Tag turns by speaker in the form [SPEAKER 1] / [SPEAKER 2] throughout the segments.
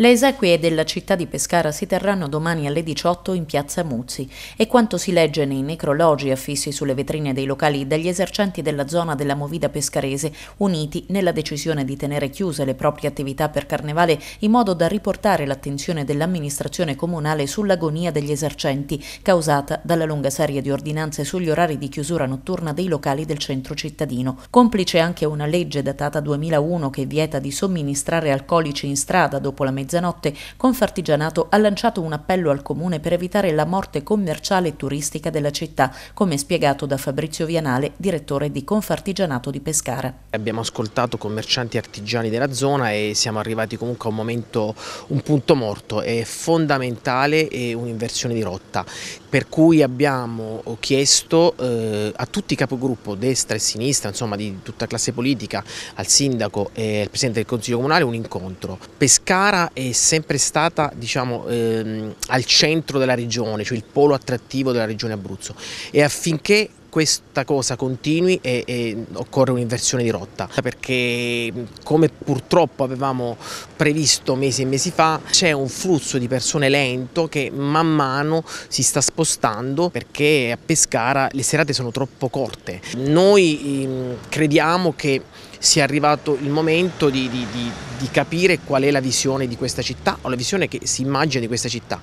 [SPEAKER 1] Le esequie della città di Pescara si terranno domani alle 18 in piazza Muzzi e quanto si legge nei necrologi affissi sulle vetrine dei locali dagli esercenti della zona della Movida pescarese, uniti nella decisione di tenere chiuse le proprie attività per carnevale in modo da riportare l'attenzione dell'amministrazione comunale sull'agonia degli esercenti causata dalla lunga serie di ordinanze sugli orari di chiusura notturna dei locali del centro cittadino. Complice anche una legge datata 2001 che vieta di somministrare alcolici in strada dopo la mezzanotte mezzanotte, Confartigianato ha lanciato un appello al comune per evitare la morte commerciale e turistica della città, come spiegato da Fabrizio Vianale, direttore di Confartigianato di Pescara.
[SPEAKER 2] Abbiamo ascoltato commercianti e artigiani della zona e siamo arrivati comunque a un momento, un punto morto, è fondamentale e un'inversione di rotta, per cui abbiamo chiesto eh, a tutti i capogruppo, destra e sinistra, insomma di tutta classe politica, al sindaco e al presidente del Consiglio Comunale un incontro. Pescara è sempre stata diciamo, ehm, al centro della regione, cioè il polo attrattivo della regione Abruzzo e affinché questa cosa continui e, e occorre un'inversione di rotta perché come purtroppo avevamo previsto mesi e mesi fa c'è un flusso di persone lento che man mano si sta spostando perché a Pescara le serate sono troppo corte. Noi crediamo che sia arrivato il momento di, di, di, di capire qual è la visione di questa città o la visione che si immagina di questa città.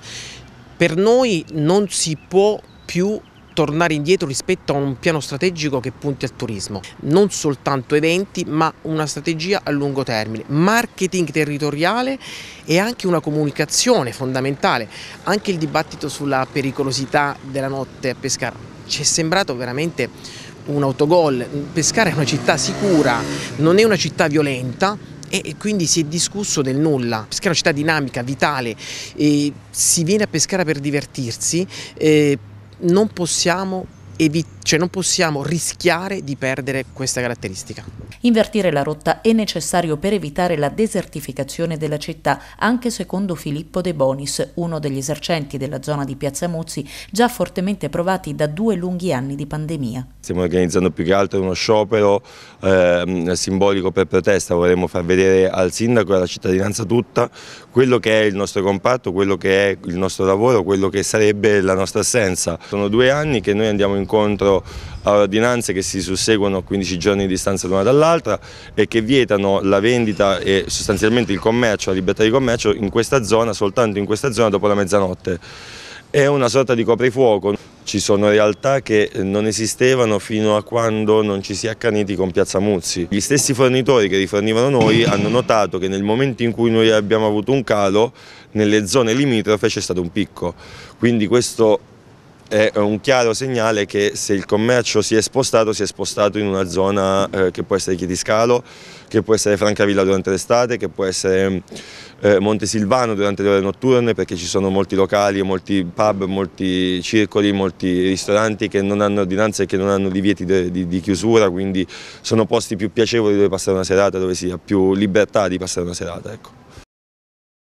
[SPEAKER 2] Per noi non si può più tornare indietro rispetto a un piano strategico che punti al turismo. Non soltanto eventi, ma una strategia a lungo termine, marketing territoriale e anche una comunicazione fondamentale, anche il dibattito sulla pericolosità della notte a Pescara. Ci è sembrato veramente un autogol, Pescara è una città sicura, non è una città violenta, e quindi si è discusso del nulla. Pescara è una città dinamica, vitale, e si viene a Pescara per divertirsi. Eh, non possiamo evitare cioè non possiamo rischiare di perdere questa caratteristica.
[SPEAKER 1] Invertire la rotta è necessario per evitare la desertificazione della città, anche secondo Filippo De Bonis, uno degli esercenti della zona di Piazza Muzzi, già fortemente provati da due lunghi anni di pandemia.
[SPEAKER 3] Stiamo organizzando più che altro uno sciopero eh, simbolico per protesta, vorremmo far vedere al sindaco e alla cittadinanza tutta quello che è il nostro comparto, quello che è il nostro lavoro, quello che sarebbe la nostra assenza. Sono due anni che noi andiamo incontro a eh, ordinanze che si susseguono a 15 giorni di distanza l'una dall'altra e che vietano la vendita e sostanzialmente il commercio, la libertà di commercio in questa zona, soltanto in questa zona dopo la mezzanotte. È una sorta di coprifuoco, ci sono realtà che non esistevano fino a quando non ci si è accaniti con Piazza Muzzi. Gli stessi fornitori che rifornivano noi hanno notato che nel momento in cui noi abbiamo avuto un calo, nelle zone limitrofe c'è stato un picco. Quindi questo è un chiaro segnale che se il commercio si è spostato, si è spostato in una zona eh, che può essere Chi che può essere Francavilla durante l'estate, che può essere eh, Montesilvano durante le ore notturne perché ci sono molti locali, molti pub, molti circoli, molti ristoranti che non hanno ordinanze e che non hanno divieti di, di, di chiusura, quindi sono posti più piacevoli dove passare una serata, dove si ha più libertà di passare una serata. Ecco.